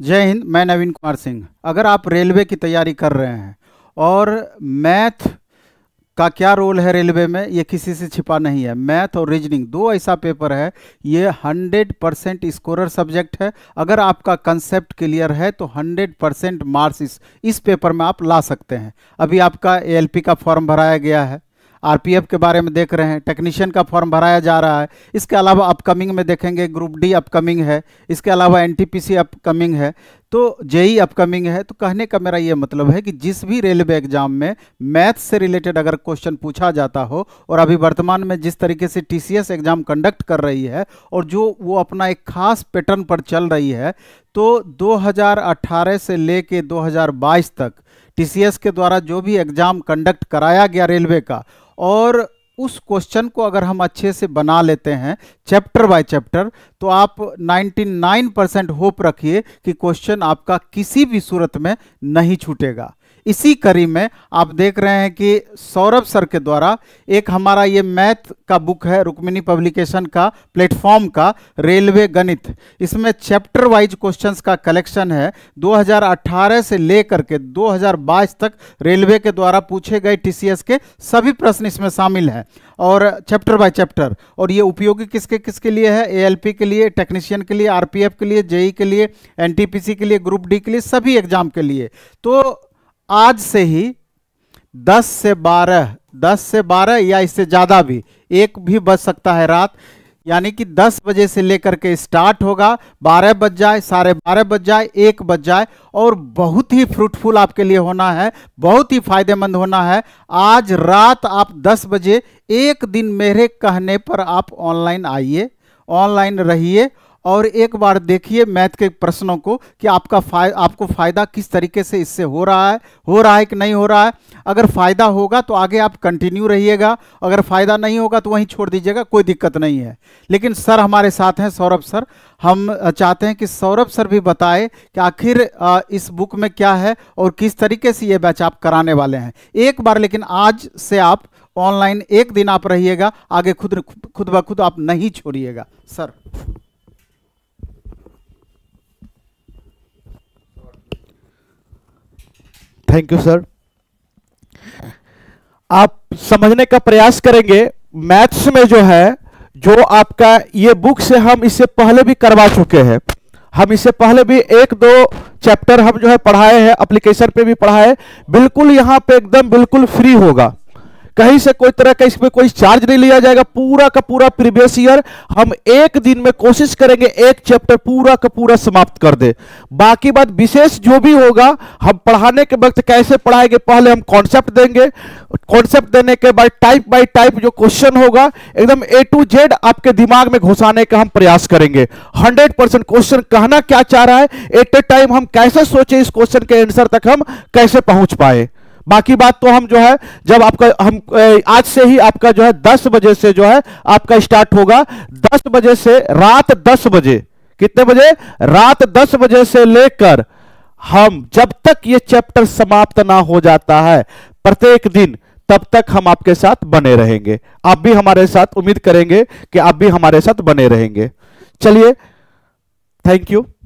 जय हिंद मैं नवीन कुमार सिंह अगर आप रेलवे की तैयारी कर रहे हैं और मैथ का क्या रोल है रेलवे में ये किसी से छिपा नहीं है मैथ और रीजनिंग दो ऐसा पेपर है ये हंड्रेड परसेंट स्कोरर सब्जेक्ट है अगर आपका कंसेप्ट क्लियर है तो हंड्रेड परसेंट मार्क्स इस, पेपर में आप ला सकते हैं अभी आपका ए का फॉर्म भराया गया है आरपीएफ के बारे में देख रहे हैं टेक्नीशियन का फॉर्म भराया जा रहा है इसके अलावा अपकमिंग में देखेंगे ग्रुप डी अपकमिंग है इसके अलावा एनटीपीसी अपकमिंग है तो जेई अपकमिंग है तो कहने का मेरा ये मतलब है कि जिस भी रेलवे एग्जाम में मैथ्स से रिलेटेड अगर क्वेश्चन पूछा जाता हो और अभी वर्तमान में जिस तरीके से टीसीएस एग्जाम कंडक्ट कर रही है और जो वो अपना एक खास पैटर्न पर चल रही है तो 2018 से लेके 2022 तक टीसीएस के द्वारा जो भी एग्जाम कंडक्ट कराया गया रेलवे का और उस क्वेश्चन को अगर हम अच्छे से बना लेते हैं चैप्टर बाय चैप्टर तो आप 99 परसेंट होप रखिए कि क्वेश्चन आपका किसी भी सूरत में नहीं छूटेगा इसी कड़ी में आप देख रहे हैं कि सौरभ सर के द्वारा एक हमारा ये मैथ का बुक है रुक्मिनी पब्लिकेशन का प्लेटफॉर्म का रेलवे गणित इसमें चैप्टर वाइज क्वेश्चंस का कलेक्शन है 2018 से लेकर के 2022 तक रेलवे के द्वारा पूछे गए टीसीएस के सभी प्रश्न इसमें शामिल हैं और चैप्टर बाय चैप्टर और ये उपयोगी किसके किसके लिए है एएलपी के लिए टेक्नीशियन के लिए आरपीएफ के लिए जेई के लिए एनटीपीसी के लिए ग्रुप डी के लिए सभी एग्जाम के लिए तो आज से ही 10 से 12 10 से 12 या इससे ज़्यादा भी एक भी बज सकता है रात यानी कि 10 बजे से लेकर के स्टार्ट होगा 12 बज जाए साढ़े बारह बज जाए एक बज जाए और बहुत ही फ्रूटफुल आपके लिए होना है बहुत ही फायदेमंद होना है आज रात आप 10 बजे एक दिन मेरे कहने पर आप ऑनलाइन आइए ऑनलाइन रहिए और एक बार देखिए मैथ के प्रश्नों को कि आपका फाय आपको फ़ायदा किस तरीके से इससे हो रहा है हो रहा है कि नहीं हो रहा है अगर फ़ायदा होगा तो आगे आप कंटिन्यू रहिएगा अगर फ़ायदा नहीं होगा तो वहीं छोड़ दीजिएगा कोई दिक्कत नहीं है लेकिन सर हमारे साथ हैं सौरभ सर हम चाहते हैं कि सौरभ सर भी बताए कि आखिर इस बुक में क्या है और किस तरीके से ये बैच आप कराने वाले हैं एक बार लेकिन आज से आप ऑनलाइन एक दिन आप रहिएगा आगे खुद खुद ब खुद आप नहीं छोड़िएगा सर थैंक यू सर आप समझने का प्रयास करेंगे मैथ्स में जो है जो आपका ये बुक से हम इसे पहले भी करवा चुके हैं हम इससे पहले भी एक दो चैप्टर हम जो है पढ़ाए हैं एप्लीकेशन पे भी पढ़ाए बिल्कुल यहां पे एकदम बिल्कुल फ्री होगा कहीं से कोई तरह का इसमें कोई चार्ज नहीं लिया जाएगा पूरा का पूरा प्रीवियस ईयर हम एक दिन में कोशिश करेंगे एक चैप्टर पूरा का पूरा समाप्त कर दे बाकी बात विशेष जो भी होगा हम पढ़ाने के वक्त कैसे पढ़ाएंगे पहले हम कॉन्सेप्ट देंगे कॉन्सेप्ट देने के बाद टाइप बाय टाइप जो क्वेश्चन होगा एकदम ए टू जेड आपके दिमाग में घुसाने का हम प्रयास करेंगे हंड्रेड परसेंट क्वेश्चन कहना क्या चाह रहा है एट ए टाइम हम कैसे सोचे इस क्वेश्चन के आंसर तक हम कैसे पहुंच पाए बाकी बात तो हम जो है जब आपका हम आज से ही आपका जो है दस बजे से जो है आपका स्टार्ट होगा दस बजे से रात दस बजे कितने बजे रात दस बजे से लेकर हम जब तक ये चैप्टर समाप्त ना हो जाता है प्रत्येक दिन तब तक हम आपके साथ बने रहेंगे आप भी हमारे साथ उम्मीद करेंगे कि आप भी हमारे साथ बने रहेंगे चलिए थैंक यू